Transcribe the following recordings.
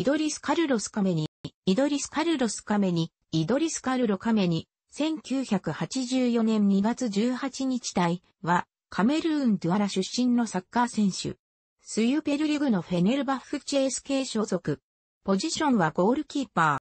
イドリス・カルロス・カメニ、イドリス・カルロス・カメニ、イドリス・カルロ・カメニ、1984年2月18日隊は、カメルーン・ドゥアラ出身のサッカー選手。スユペルリグのフェネルバッフチェース系所属。ポジションはゴールキーパ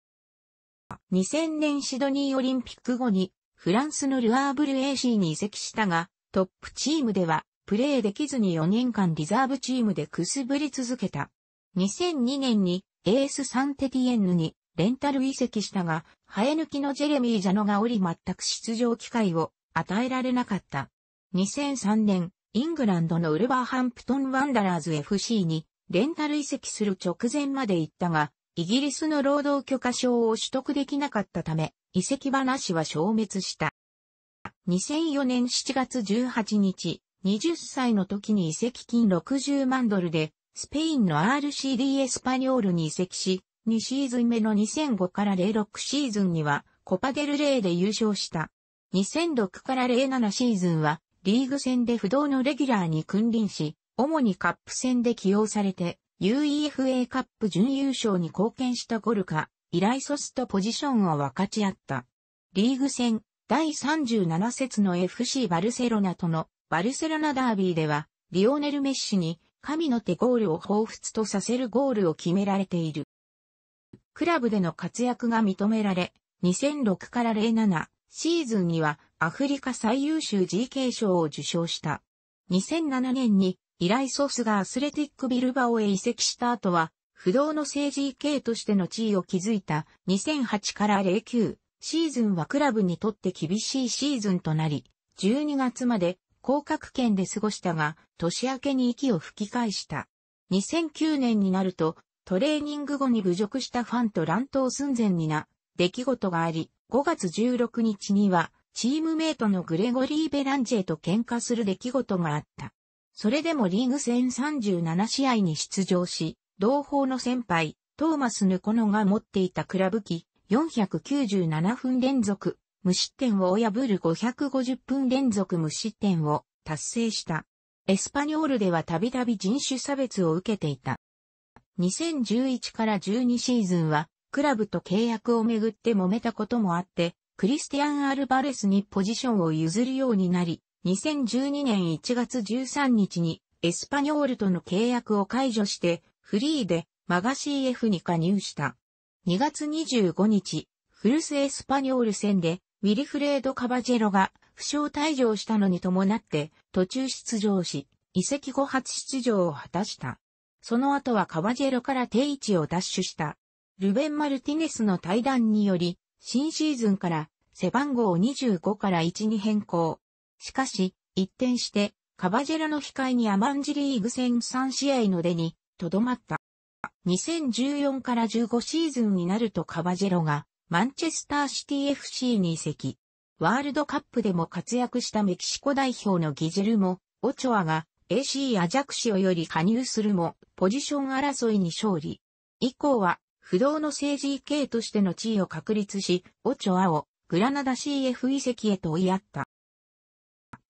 ー。2000年シドニーオリンピック後に、フランスのルアーブル AC に移籍したが、トップチームでは、プレーできずに4年間リザーブチームでくすぶり続けた。2002年にエース・サンテティエンヌにレンタル移籍したが、生え抜きのジェレミー・ジャノがおり全く出場機会を与えられなかった。2003年、イングランドのウルバーハンプトン・ワンダラーズ FC にレンタル移籍する直前まで行ったが、イギリスの労働許可証を取得できなかったため、移籍話は消滅した。2004年7月18日、20歳の時に移籍金60万ドルでスペインの RCD エスパニョールに移籍し、2シーズン目の2005から06シーズンにはコパデルレイで優勝した。2006から07シーズンはリーグ戦で不動のレギュラーに君臨し、主にカップ戦で起用されて UEFA カップ準優勝に貢献したゴルカ、イライソスとポジションを分かち合った。リーグ戦第37節の FC バルセロナとのバルセロナダービーではリオネル・メッシに神の手ゴールを彷彿とさせるゴールを決められている。クラブでの活躍が認められ、2006から07シーズンにはアフリカ最優秀 GK 賞を受賞した。2007年にイライソスがアスレティックビルバオへ移籍した後は、不動の政治 K としての地位を築いた2008から09シーズンはクラブにとって厳しいシーズンとなり、12月まで高格圏で過ごしたが、年明けに息を吹き返した。2009年になると、トレーニング後に侮辱したファンと乱闘寸前にな、出来事があり、5月16日には、チームメイトのグレゴリー・ベランジェと喧嘩する出来事があった。それでもリーグ戦37試合に出場し、同胞の先輩、トーマス・ヌコノが持っていたクラブ機497分連続無失点を破る550分連続無失点を達成した。エスパニョールではたびたび人種差別を受けていた。2011から12シーズンは、クラブと契約をめぐって揉めたこともあって、クリスティアン・アルバレスにポジションを譲るようになり、2012年1月13日にエスパニョールとの契約を解除して、フリーでマガ CF に加入した。2月25日、フルスエスパニョール戦でウィリフレード・カバジェロが負傷退場したのに伴って途中出場し、移籍後初出場を果たした。その後はカバジェロから定位置を奪取した。ルベン・マルティネスの対談により、新シーズンから背番号を25から1に変更。しかし、一転して、カバジェロの控えにアマンジリーグ戦3試合の出に、とどまった。2014から15シーズンになるとカバジェロが、マンチェスターシティ FC に移籍。ワールドカップでも活躍したメキシコ代表のギジェルも、オチョアが AC アジャクシオより加入するも、ポジション争いに勝利。以降は、不動の政治系としての地位を確立し、オチョアをグラナダ CF 移籍へと追いやった。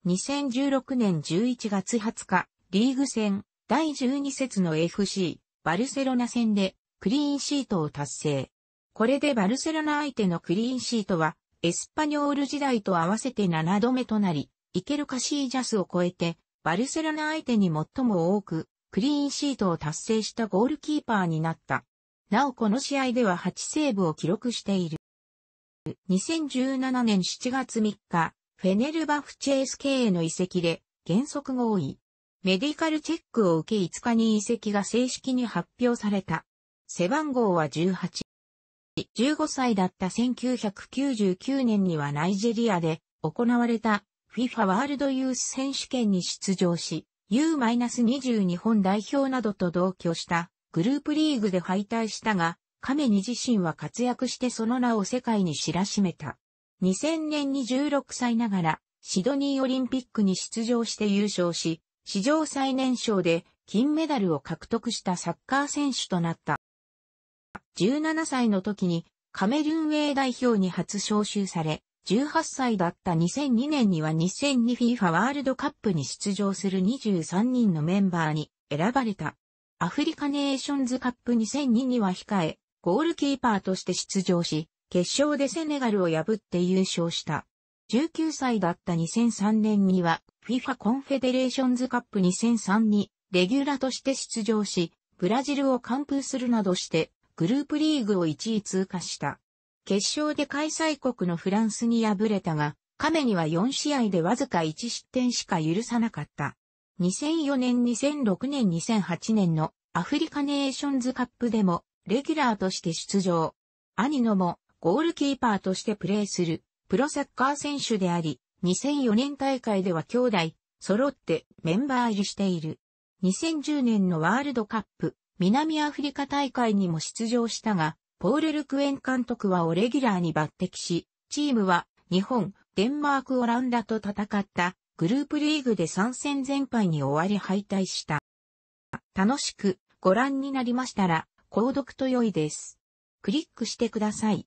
2016年11月20日、リーグ戦第12節の FC バルセロナ戦でクリーンシートを達成。これでバルセロナ相手のクリーンシートは、エスパニョール時代と合わせて7度目となり、イケルカシージャスを超えて、バルセロナ相手に最も多く、クリーンシートを達成したゴールキーパーになった。なおこの試合では8セーブを記録している。2017年7月3日、フェネルバフチェース系への移籍で、原則合意。メディカルチェックを受け5日に移籍が正式に発表された。背番号は18。15歳だった1999年にはナイジェリアで行われた FIFA ワールドユース選手権に出場し、U-20 日本代表などと同居したグループリーグで敗退したが、亀に自身は活躍してその名を世界に知らしめた。2000年に16歳ながらシドニーオリンピックに出場して優勝し、史上最年少で金メダルを獲得したサッカー選手となった。17歳の時にカメルーンイ代表に初招集され、18歳だった2002年には 2002FIFA ワールドカップに出場する23人のメンバーに選ばれた。アフリカネーションズカップ2002には控え、ゴールキーパーとして出場し、決勝でセネガルを破って優勝した。19歳だった2003年には FIFA コンフェデレーションズカップ2003にレギュラーとして出場し、ブラジルを完封するなどしてグループリーグを1位通過した。決勝で開催国のフランスに敗れたが、亀には4試合でわずか1失点しか許さなかった。2004年2006年2008年のアフリカネーションズカップでもレギュラーとして出場。兄のもゴールキーパーとしてプレーするプロサッカー選手であり、2004年大会では兄弟、揃ってメンバー入りしている。2010年のワールドカップ南アフリカ大会にも出場したが、ポール・ルクエン監督はオレギュラーに抜擢し、チームは日本、デンマーク、オランダと戦ったグループリーグで参戦全敗に終わり敗退した。楽しくご覧になりましたら、購読と良いです。クリックしてください。